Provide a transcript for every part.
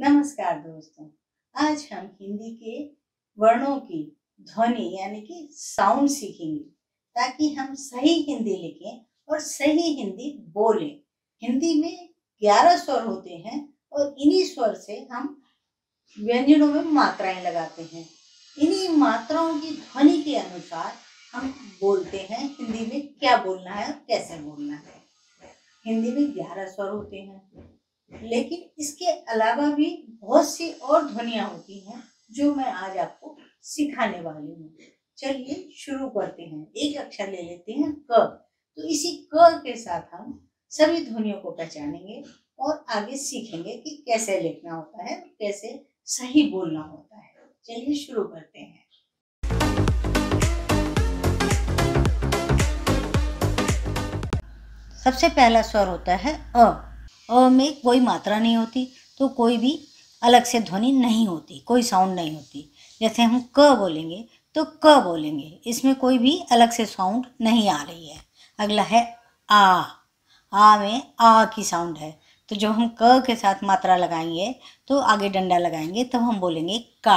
नमस्कार दोस्तों आज हम हिंदी के वर्णों की ध्वनि यानी कि साउंड सीखेंगे ताकि हम सही हिंदी लिखें और सही हिंदी बोलें हिंदी में ग्यारह स्वर होते हैं और इन्हीं स्वर से हम व्यंजनों में मात्राएं लगाते हैं इन्हीं मात्राओं की ध्वनि के अनुसार हम बोलते हैं हिंदी में क्या बोलना है और कैसे बोलना है हिंदी में ग्यारह स्वर होते हैं लेकिन इसके अलावा भी बहुत सी और ध्वनियाँ होती हैं जो मैं आज आपको सिखाने वाली हूँ चलिए शुरू करते हैं एक अक्षर ले लेते हैं क तो इसी क के साथ हम सभी ध्वनियों को पहचानेंगे और आगे सीखेंगे कि कैसे लिखना होता है कैसे सही बोलना होता है चलिए शुरू करते हैं सबसे पहला स्वर होता है अ और में कोई मात्रा नहीं होती तो कोई भी अलग से ध्वनि नहीं होती कोई साउंड नहीं होती जैसे हम क बोलेंगे तो क बोलेंगे इसमें कोई भी अलग से साउंड नहीं आ रही है अगला है आ आ में आ की साउंड है तो जब हम क के साथ मात्रा लगाएंगे तो आगे डंडा लगाएंगे तब तो हम बोलेंगे का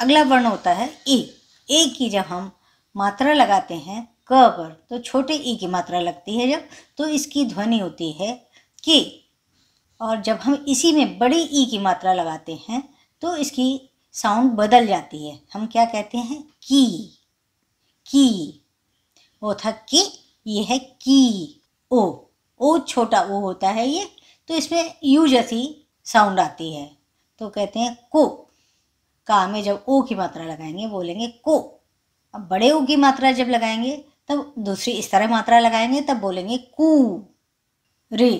अगला वर्ण होता है ए ए की जब हम मात्रा लगाते हैं क पर तो छोटे ई की मात्रा लगती है जब तो इसकी ध्वनि होती है के और जब हम इसी में बड़ी ई e की मात्रा लगाते हैं तो इसकी साउंड बदल जाती है हम क्या कहते हैं की की वो था कि ये है की ओ ओ छोटा ओ होता है ये तो इसमें यू जैसी साउंड आती है तो कहते हैं को का में जब ओ की मात्रा लगाएंगे बोलेंगे को अब बड़े ओ की मात्रा जब लगाएंगे तब दूसरी इस तरह मात्रा लगाएंगे तब बोलेंगे कू रे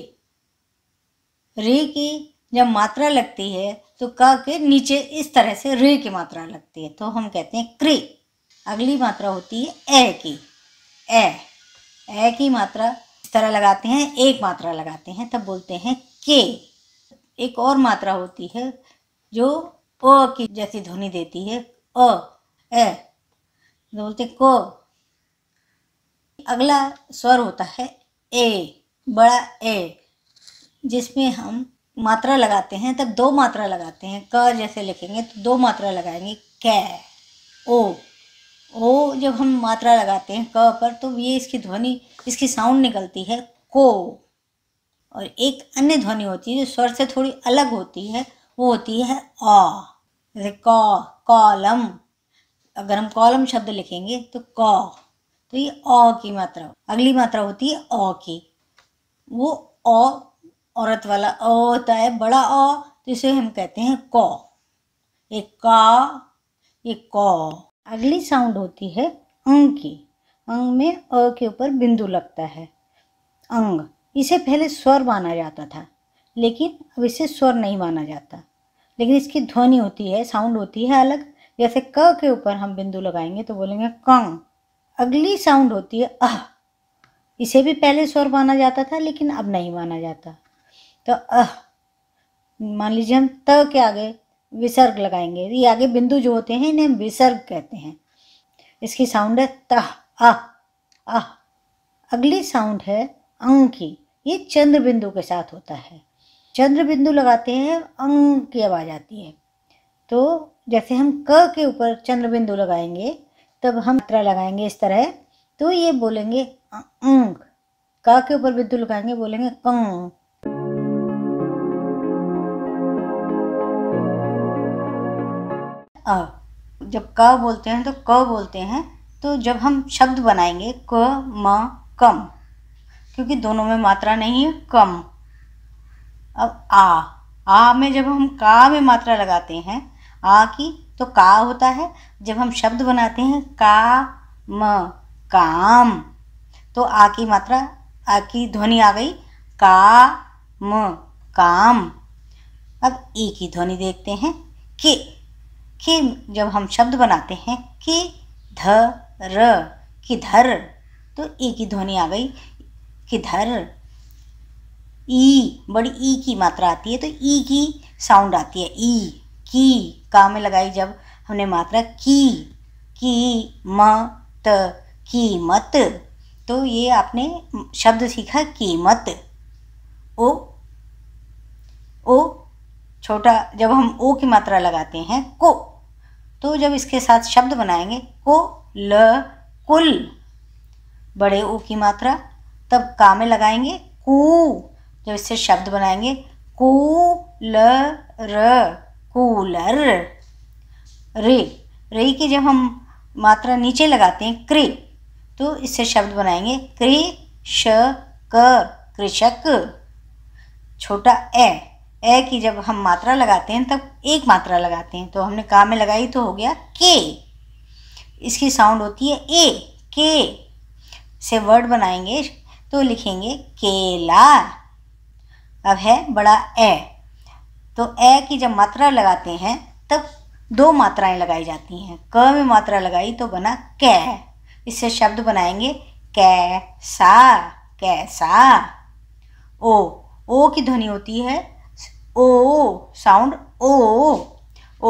रे की जब मात्रा लगती है तो क के नीचे इस तरह से रे की मात्रा लगती है तो हम कहते हैं क्रे अगली मात्रा होती है ए की ए ए की मात्रा इस तरह लगाते हैं एक मात्रा लगाते हैं तब बोलते हैं के एक और मात्रा होती है जो ओ की जैसी ध्वनि देती है अ ए तो बोलते को अगला स्वर होता है ए बड़ा ए जिसमें हम मात्रा लगाते हैं तब दो मात्रा लगाते हैं क जैसे लिखेंगे तो दो मात्रा लगाएंगे कै ओ ओ जब हम मात्रा लगाते हैं क पर तो ये इसकी ध्वनि इसकी साउंड निकलती है को और एक अन्य ध्वनि होती है जो स्वर से थोड़ी अलग होती है वो होती है अ जैसे क कॉलम अगर हम कॉलम शब्द लिखेंगे तो क तो ये अ की मात्रा अगली मात्रा होती है अ की वो अ औरत वाला अ होता है बड़ा अ तो इसे हम कहते हैं क एक का एक क अगली साउंड होती है अंग की अंग में अ के ऊपर बिंदु लगता है अंग इसे पहले स्वर माना जाता था लेकिन अब इसे स्वर नहीं माना जाता लेकिन इसकी ध्वनि होती है साउंड होती है अलग जैसे क के ऊपर हम बिंदु लगाएंगे तो बोलेंगे कंग अगली साउंड होती है अह इसे भी पहले स्वर माना जाता था लेकिन अब नहीं माना जाता तो अह मान लीजिए हम त के आगे विसर्ग लगाएंगे ये आगे बिंदु जो होते हैं इन्हें विसर्ग कहते हैं इसकी साउंड है तह आह अह अगली साउंड है अंग की ये चंद्र बिंदु के साथ होता है चंद्र बिंदु लगाते हैं अंग की आवाज़ आती है तो जैसे हम क के ऊपर चंद्र बिंदु लगाएंगे तब हम मात्रा लगाएंगे इस तरह तो ये बोलेंगे अंग क के ऊपर बिंदु लगाएंगे बोलेंगे कंग अ जब क बोलते हैं तो क बोलते हैं तो जब हम शब्द बनाएंगे क म कम क्योंकि दोनों में मात्रा नहीं है कम अब आ आ में जब हम का में मात्रा लगाते हैं आ की तो का होता है जब हम शब्द बनाते हैं का म काम तो आ की मात्रा आ की ध्वनि आ गई का म काम अब ई की ध्वनि देखते हैं कि कि जब हम शब्द बनाते हैं कि ध र कि धर तो ए की ध्वनि आ गई कि धर ई बड़ी ई की मात्रा आती है तो ई की साउंड आती है ई की का में लगाई जब हमने मात्रा की की म त मत तो ये आपने शब्द सीखा कीमत ओ ओ छोटा जब हम ओ की मात्रा लगाते हैं को तो जब इसके साथ शब्द बनाएंगे को ल कुल बड़े ओ की मात्रा तब का में लगाएंगे कू जब इससे शब्द बनाएंगे कू ल र कूलर रे रे की जब हम मात्रा नीचे लगाते हैं क्रे तो इससे शब्द बनाएंगे क्रे श क कृषक छोटा ए ए की जब हम मात्रा लगाते हैं तब एक मात्रा लगाते हैं तो हमने का में लगाई तो हो गया के इसकी साउंड होती है ए के से वर्ड बनाएंगे तो लिखेंगे केला अब है बड़ा ए तो ए की जब मात्रा लगाते हैं तब दो मात्राएं लगाई जाती हैं क में मात्रा लगाई तो बना कै इससे शब्द बनाएंगे कैसा कैसा ओ ओ की ध्वनि होती है ओ साउंड ओ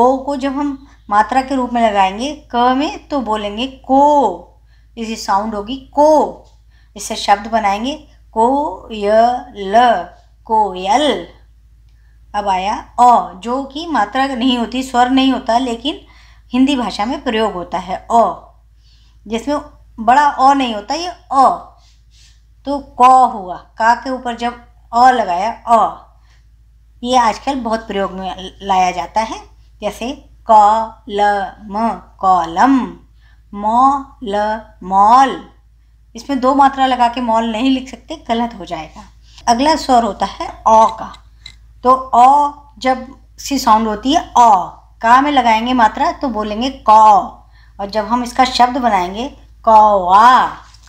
ओ को जब हम मात्रा के रूप में लगाएंगे क में तो बोलेंगे को इसकी साउंड होगी को इससे शब्द बनाएंगे को य ल कोयल अब आया अ जो कि मात्रा नहीं होती स्वर नहीं होता लेकिन हिंदी भाषा में प्रयोग होता है अ जिसमें बड़ा अ नहीं होता ये अ तो क हुआ का के ऊपर जब अ लगाया अ ये आजकल बहुत प्रयोग में लाया जाता है जैसे क ल म कॉलम म ल मॉल इसमें दो मात्रा लगा के मॉल नहीं लिख सकते गलत हो जाएगा अगला स्वर होता है अ का तो अ जब सी साउंड होती है अ का में लगाएंगे मात्रा तो बोलेंगे कौ और जब हम इसका शब्द बनाएंगे कौआ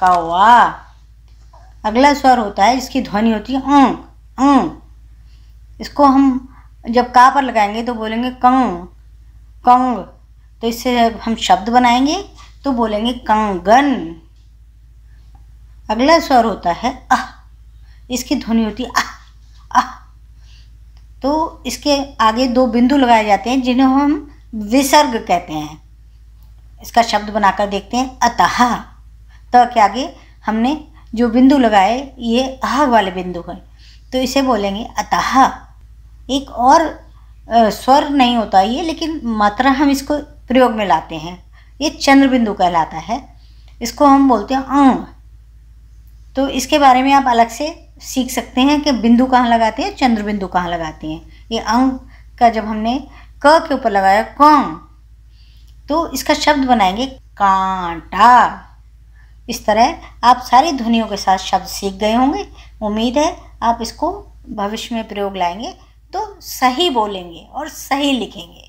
कौआ अगला स्वर होता है जिसकी ध्वनि होती है ऊँग ऊँग इसको हम जब का पर लगाएंगे तो बोलेंगे कंग कंग तो इससे हम शब्द बनाएंगे तो बोलेंगे कंगन अगला स्वर होता है अह इसकी ध्वनि होती है अह अह तो इसके आगे दो बिंदु लगाए जाते हैं जिन्हें हम विसर्ग कहते हैं इसका शब्द बनाकर देखते हैं अतः तो के आगे हमने जो बिंदु लगाए ये अह वाले बिंदु हैं तो इसे बोलेंगे अतः एक और स्वर नहीं होता ये लेकिन मात्रा हम इसको प्रयोग में लाते हैं ये चंद्र बिंदु कहलाता है इसको हम बोलते हैं अंग तो इसके बारे में आप अलग से सीख सकते हैं कि बिंदु कहाँ लगाते हैं चंद्र बिंदु कहाँ लगाते हैं ये अंग का जब हमने क के ऊपर लगाया कौ तो इसका शब्द बनाएंगे कांटा इस तरह आप सारी ध्वनियों के साथ शब्द सीख गए होंगे उम्मीद है आप इसको भविष्य में प्रयोग लाएंगे तो सही बोलेंगे और सही लिखेंगे